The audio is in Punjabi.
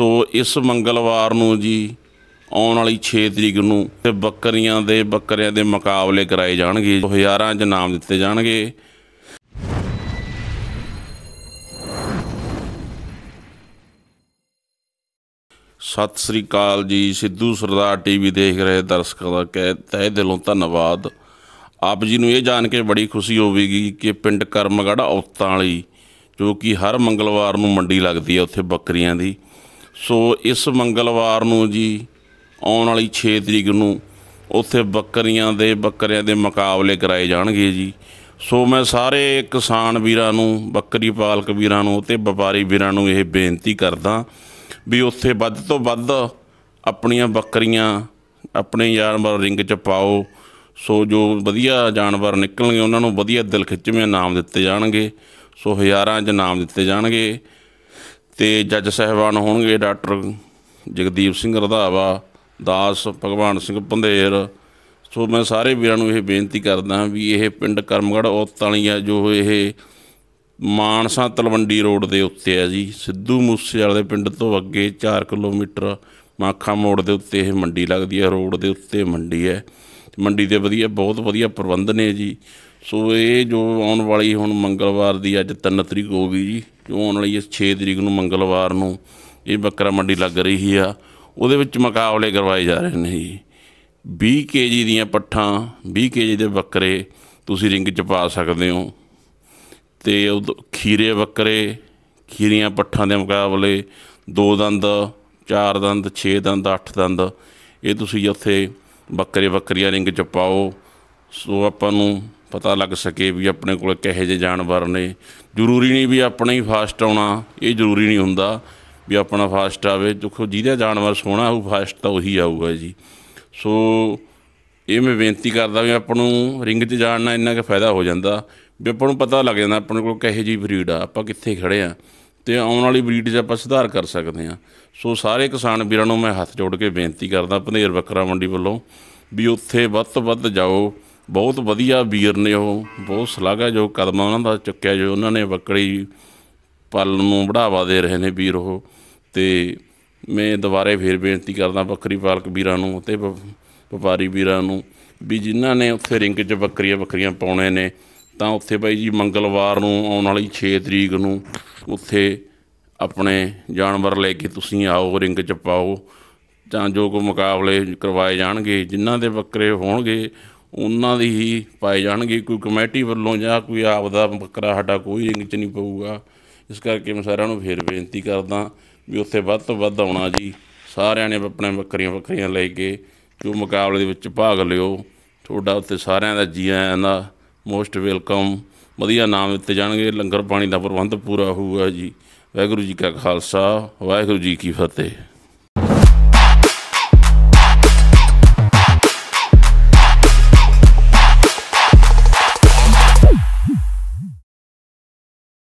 ਸੋ ਇਸ ਮੰਗਲਵਾਰ ਨੂੰ ਜੀ ਆਉਣ ਵਾਲੀ 6 ਤਰੀਕ ਨੂੰ ਤੇ ਬੱਕਰੀਆਂ ਦੇ ਬੱਕਰਿਆਂ ਦੇ ਮੁਕਾਬਲੇ ਕਰਾਏ ਜਾਣਗੇ ਹਜ਼ਾਰਾਂ 'ਚ ਨਾਮ ਦਿੱਤੇ ਜਾਣਗੇ ਸਤਿ ਸ੍ਰੀ ਅਕਾਲ ਜੀ ਸਿੱਧੂ ਸਰਦਾਰ ਟੀਵੀ ਦੇਖ ਰਹੇ ਦਰਸ਼ਕਾਂ ਦਾ ਕਹਿ ਤਹਿ ਦਿਲੋਂ ਧੰਨਵਾਦ ਆਪ ਜੀ ਨੂੰ ਇਹ ਜਾਣ ਕੇ ਬੜੀ ਖੁਸ਼ੀ ਹੋਵੇਗੀ ਕਿ ਪਿੰਡ ਕਰਮਗੜਾ ਔਤਾਂ ਵਾਲੀ ਜੋ ਕਿ ਹਰ ਮੰਗਲਵਾਰ ਨੂੰ ਮੰਡੀ ਲੱਗਦੀ ਹੈ ਉੱਥੇ ਬੱਕਰੀਆਂ ਦੀ ਸੋ ਇਸ ਮੰਗਲਵਾਰ ਨੂੰ ਜੀ ਆਉਣ ਵਾਲੀ 6 ਤਰੀਕ ਨੂੰ ਉੱਥੇ ਬੱਕਰੀਆਂ ਦੇ ਬੱਕਰਿਆਂ ਦੇ ਮੁਕਾਬਲੇ ਕਰਾਏ ਜਾਣਗੇ ਜੀ ਸੋ ਮੈਂ ਸਾਰੇ ਕਿਸਾਨ ਵੀਰਾਂ ਨੂੰ ਬੱਕਰੀ ਪਾਲਕ ਵੀਰਾਂ ਨੂੰ ਤੇ ਵਪਾਰੀ ਵੀਰਾਂ ਨੂੰ ਇਹ ਬੇਨਤੀ ਕਰਦਾ ਵੀ ਉੱਥੇ ਵੱਧ ਤੋਂ ਵੱਧ ਆਪਣੀਆਂ ਬੱਕਰੀਆਂ ਆਪਣੇ ਜਾਨਵਰ ਰਿੰਗ 'ਚ ਪਾਓ ਸੋ ਜੋ ਵਧੀਆ ਜਾਨਵਰ ਨਿਕਲਣਗੇ ਉਹਨਾਂ ਨੂੰ ਵਧੀਆ ਦਿਲ ਖਿੱਚਵੇਂ ਨਾਮ ਦਿੱਤੇ ਜਾਣਗੇ ਸੋ ਹਜ਼ਾਰਾਂ 'ਚ ਨਾਮ ਦਿੱਤੇ ਜਾਣਗੇ ਤੇ ਜੱਜ ਸਹਿਬਾਨ ਹੋਣਗੇ ਡਾਕਟਰ ਜਗਦੀਪ ਸਿੰਘ ਰਧਾਵਾ ਦਾਸ ਭਗਵਾਨ ਸਿੰਘ ਪੰਧੇਰ ਸੋ ਮੈਂ ਸਾਰੇ ਵੀਰਾਂ ਨੂੰ ਇਹ ਬੇਨਤੀ ਕਰਦਾ ਵੀ ਇਹ ਪਿੰਡ ਕਰਮਗੜ ਉਤਾਲੀਆ ਜੋ ਇਹ ਮਾਨਸਾ ਤਲਵੰਡੀ ਰੋਡ ਦੇ ਉੱਤੇ ਹੈ ਜੀ ਸਿੱਧੂ ਮੂਸੇਵਾਲੇ ਦੇ ਪਿੰਡ ਤੋਂ ਅੱਗੇ 4 ਕਿਲੋਮੀਟਰ ਮਾਖਾ ਮੋੜ ਦੇ ਉੱਤੇ ਇਹ ਮੰਡੀ ਲੱਗਦੀ ਹੈ ਰੋਡ ਦੇ ਉੱਤੇ ਮੰਡੀ ਹੈ ਮੰਡੀ ਦੇ ਵਧੀਆ ਬਹੁਤ ਵਧੀਆ ਪ੍ਰਬੰਧ ਨੇ ਜੀ ਸੋ ਇਹ ਜੋ ਆਉਣ ਵਾਲੀ ਹੁਣ ਮੰਗਲਵਾਰ ਦੀ ਅੱਜ 3 ਤਰੀਕ ਹੋ ਗਈ ਜੀ ਜੋ ਆਉਣ ਵਾਲੀ 6 ਤਰੀਕ ਨੂੰ ਮੰਗਲਵਾਰ ਨੂੰ ਇਹ ਬੱਕਰਾ ਮੰਡੀ ਲੱਗ ਰਹੀ ਆ ਉਹਦੇ ਵਿੱਚ ਮੁਕਾਬਲੇ ਕਰਵਾਏ ਜਾ ਰਹੇ ਨੇ ਜੀ 20 ਕੇਜੀ ਦੀਆਂ ਪੱਠਾਂ 20 ਕੇਜੀ ਦੇ ਬੱਕਰੇ ਤੁਸੀਂ ਰਿੰਗ 'ਚ ਪਾ ਸਕਦੇ ਹੋ ਤੇ ਉਹ ਖੀਰੇ ਬੱਕਰੇ ਖੀਰੀਆਂ ਪੱਠਾਂ ਦੇ ਮੁਕਾਬਲੇ ਦੋ ਦੰਦ ਚਾਰ ਦੰਦ 6 ਦੰਦ 8 ਦੰਦ ਇਹ ਤੁਸੀਂ ਉੱਥੇ ਬੱਕਰੇ ਬੱਕਰੀਆਂ ਰਿੰਗ 'ਚ ਪਾਓ ਸੋ ਆਪਾਂ ਨੂੰ ਪਤਾ ਲੱਗ ਸਕੇ ਵੀ ਆਪਣੇ ਕੋਲ ਕਿਹੋ ਜਿਹੇ ਜਾਨਵਰ ਨੇ ਜ਼ਰੂਰੀ ਨਹੀਂ ਵੀ ਆਪਣਾ ਹੀ ਫਾਸਟ ਆਉਣਾ ਇਹ ਜ਼ਰੂਰੀ ਨਹੀਂ ਹੁੰਦਾ ਵੀ ਆਪਣਾ ਫਾਸਟ ਆਵੇ ਦੇਖੋ ਜਿਹਦਾ ਜਾਨਵਰ ਸੋਹਣਾ ਉਹ ਫਾਸਟ ਤਾਂ ਉਹੀ ਆਊਗਾ ਜੀ ਸੋ ਇਹ ਮੈਂ ਬੇਨਤੀ ਕਰਦਾ ਵੀ ਆਪਾਂ ਨੂੰ ਰਿੰਗ 'ਚ ਜਾਣ ਨਾਲ ਇੰਨਾ ਕਿ ਫਾਇਦਾ ਹੋ ਜਾਂਦਾ ਵੀ ਆਪਾਂ ਨੂੰ ਪਤਾ ਲੱਗ ਜਾਂਦਾ ਆਪਣੇ ਕੋਲ ਕਿਹੋ ਜਿਹੀ ਬਰੀਡ ਆ ਆਪਾਂ ਕਿੱਥੇ ਖੜੇ ਆ ਤੇ ਆਉਣ ਵਾਲੀ ਬਰੀਡ 'ਚ ਆਪਾਂ ਸੁਧਾਰ ਕਰ ਸਕਦੇ ਆ ਸੋ ਸਾਰੇ ਕਿਸਾਨ ਵੀਰਾਂ ਨੂੰ ਮੈਂ ਹੱਥ ਜੋੜ ਕੇ ਬੇਨਤੀ ਕਰਦਾ ਪੰਦੇਰ ਬੱਕਰਾ ਮੰਡੀ ਵੱਲੋਂ ਵੀ ਉੱਥੇ ਵੱਧ ਤੋਂ ਵੱਧ ਜਾਓ ਬਹੁਤ ਵਧੀਆ ਵੀਰ ਨੇ ਉਹ ਬਹੁਤ ਸਲਾਗਾ ਜੋ ਕਦਮ ਉਹਨਾਂ ਦਾ ਚੁੱਕਿਆ ਜੋ ਉਹਨਾਂ ਨੇ ਬੱਕਰੀ ਪਾਲਣ ਨੂੰ ਵਧਾਵਾ ਦੇ ਰਹੇ ਨੇ ਵੀਰ ਉਹ ਤੇ ਮੈਂ ਦੁਬਾਰੇ ਫੇਰ ਬੇਨਤੀ ਕਰਦਾ ਬੱਕਰੀ ਪਾਲਕ ਵੀਰਾਂ ਨੂੰ ਤੇ ਵਪਾਰੀ ਵੀਰਾਂ ਨੂੰ ਵੀ ਜਿਨ੍ਹਾਂ ਨੇ ਉੱਥੇ ਰਿੰਗ 'ਚ ਬੱਕਰੀਆਂ ਬੱਕਰੀਆਂ ਪਾਉਣੇ ਨੇ ਤਾਂ ਉੱਥੇ ਬਾਈ ਜੀ ਮੰਗਲਵਾਰ ਨੂੰ ਆਉਣ ਵਾਲੀ 6 ਤਰੀਕ ਨੂੰ ਉੱਥੇ ਆਪਣੇ ਜਾਨਵਰ ਲੈ ਕੇ ਤੁਸੀਂ ਆਓ ਰਿੰਗ 'ਚ ਪਾਓ ਤਾਂ ਜੋ ਕੋ ਮੁਕਾਬਲੇ ਕਰਵਾਏ ਜਾਣਗੇ ਜਿਨ੍ਹਾਂ ਦੇ ਬੱਕਰੇ ਹੋਣਗੇ ਉਹਨਾਂ ਦੀ ਹੀ ਪਾਏ ਜਾਣਗੇ ਕੋਈ ਕਮੇਟੀ ਵੱਲੋਂ ਜਾਂ ਕੋਈ ਆਪ ਦਾ ਬੱਕਰਾ ਸਾਡਾ ਕੋਈ ਇੰਗ 'ਚ ਨਹੀਂ ਪਊਗਾ ਇਸ ਕਰਕੇ ਮੈਂ ਸਾਰਿਆਂ ਨੂੰ ਫੇਰ ਬੇਨਤੀ ਕਰਦਾ ਵੀ ਉੱਥੇ ਵੱਧ ਤੋਂ ਵੱਧ ਆਉਣਾ ਜੀ ਸਾਰਿਆਂ ਨੇ ਆਪਣੇ ਬੱਕਰੀਆਂ ਬੱਕਰੀਆਂ ਲੈ ਕੇ ਜੋ ਮੁਕਾਬਲੇ ਦੇ ਵਿੱਚ ਭਾਗ ਲਿਓ ਤੁਹਾਡਾ ਉੱਤੇ ਸਾਰਿਆਂ ਦਾ ਜੀ ਆਇਆਂ ਦਾ ਮੋਸਟ ਵੈਲਕਮ ਵਧੀਆ ਨਾਮ ਦਿੱਤੇ ਜਾਣਗੇ ਲੰਗਰ ਪਾਣੀ ਦਾ ਪ੍ਰਬੰਧ ਪੂਰਾ ਹੋਊਗਾ ਜੀ ਵਾਹਿਗੁਰੂ ਜੀ ਕਾ ਖਾਲਸਾ ਵਾਹਿਗੁਰੂ ਜੀ ਕੀ ਫਤਿਹ